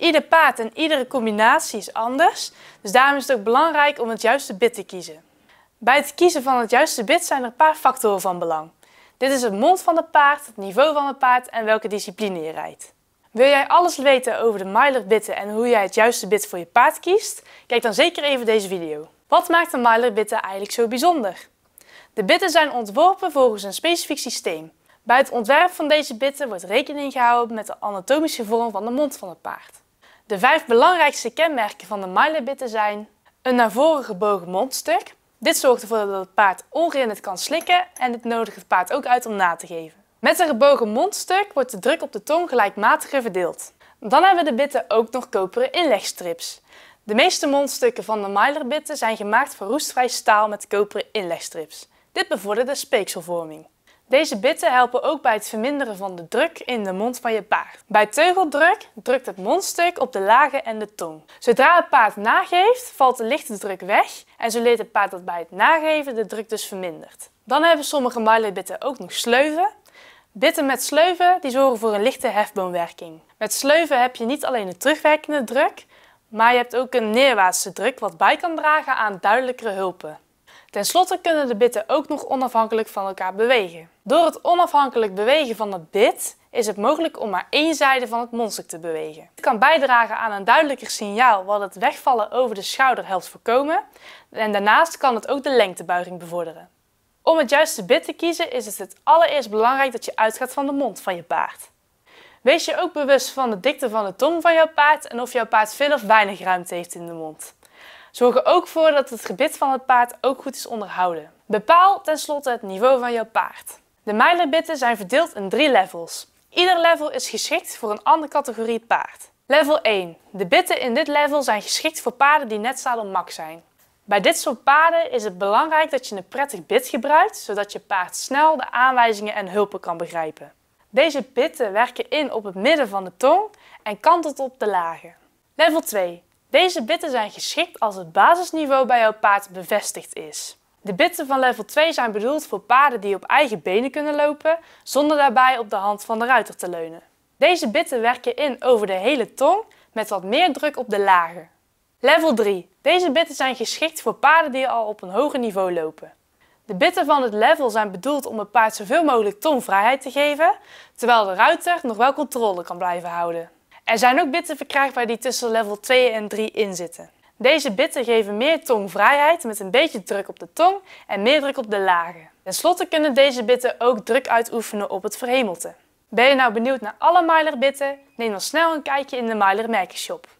Ieder paard en iedere combinatie is anders, dus daarom is het ook belangrijk om het juiste bit te kiezen. Bij het kiezen van het juiste bit zijn er een paar factoren van belang. Dit is het mond van het paard, het niveau van het paard en welke discipline je rijdt. Wil jij alles weten over de Myler bitten en hoe jij het juiste bit voor je paard kiest? Kijk dan zeker even deze video. Wat maakt de Myler bitten eigenlijk zo bijzonder? De bitten zijn ontworpen volgens een specifiek systeem. Bij het ontwerp van deze bitten wordt rekening gehouden met de anatomische vorm van de mond van het paard. De vijf belangrijkste kenmerken van de Myl-Bitten zijn een naar voren gebogen mondstuk. Dit zorgt ervoor dat het paard ongerenderd kan slikken en het nodigt het paard ook uit om na te geven. Met een gebogen mondstuk wordt de druk op de tong gelijkmatiger verdeeld. Dan hebben de bitten ook nog koperen inlegstrips. De meeste mondstukken van de Mylerbitten zijn gemaakt van roestvrij staal met koperen inlegstrips. Dit bevordert de speekselvorming. Deze bitten helpen ook bij het verminderen van de druk in de mond van je paard. Bij teugeldruk drukt het mondstuk op de lagen en de tong. Zodra het paard nageeft, valt de lichte druk weg en zo leert het paard dat bij het nageven de druk dus vermindert. Dan hebben sommige mylet-bitten ook nog sleuven. Bitten met sleuven die zorgen voor een lichte hefboomwerking. Met sleuven heb je niet alleen een terugwerkende druk, maar je hebt ook een neerwaartse druk wat bij kan dragen aan duidelijkere hulpen. Ten slotte kunnen de bitten ook nog onafhankelijk van elkaar bewegen. Door het onafhankelijk bewegen van het bit is het mogelijk om maar één zijde van het mondstuk te bewegen. Dit kan bijdragen aan een duidelijker signaal wat het wegvallen over de schouder helpt voorkomen en daarnaast kan het ook de lengtebuiging bevorderen. Om het juiste bit te kiezen is het allereerst belangrijk dat je uitgaat van de mond van je paard. Wees je ook bewust van de dikte van de tong van jouw paard en of jouw paard veel of weinig ruimte heeft in de mond. Zorg er ook voor dat het gebit van het paard ook goed is onderhouden. Bepaal tenslotte het niveau van jouw paard. De mijlerbitten zijn verdeeld in drie levels. Ieder level is geschikt voor een andere categorie paard. Level 1. De bitten in dit level zijn geschikt voor paarden die net mak zijn. Bij dit soort paarden is het belangrijk dat je een prettig bit gebruikt, zodat je paard snel de aanwijzingen en hulpen kan begrijpen. Deze bitten werken in op het midden van de tong en kantelt op de lagen. Level 2. Deze bitten zijn geschikt als het basisniveau bij jouw paard bevestigd is. De bitten van level 2 zijn bedoeld voor paarden die op eigen benen kunnen lopen, zonder daarbij op de hand van de ruiter te leunen. Deze bitten werken in over de hele tong met wat meer druk op de lagen. Level 3. Deze bitten zijn geschikt voor paarden die al op een hoger niveau lopen. De bitten van het level zijn bedoeld om het paard zoveel mogelijk tongvrijheid te geven, terwijl de ruiter nog wel controle kan blijven houden. Er zijn ook bitten verkrijgbaar die tussen level 2 en 3 in zitten. Deze bitten geven meer tongvrijheid met een beetje druk op de tong en meer druk op de lagen. Ten slotte kunnen deze bitten ook druk uitoefenen op het verhemelte. Ben je nou benieuwd naar alle Myler bitten? Neem dan snel een kijkje in de Myler merkenshop.